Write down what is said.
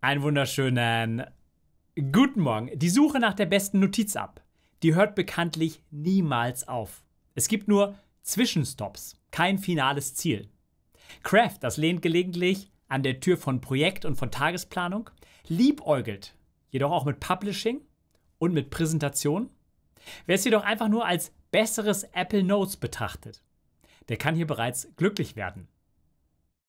Einen wunderschönen guten Morgen. Die Suche nach der besten notiz ab, die hört bekanntlich niemals auf. Es gibt nur Zwischenstops, kein finales Ziel. Craft, das lehnt gelegentlich an der Tür von Projekt und von Tagesplanung, liebäugelt jedoch auch mit Publishing und mit Präsentation. Wer es jedoch einfach nur als besseres Apple Notes betrachtet, der kann hier bereits glücklich werden.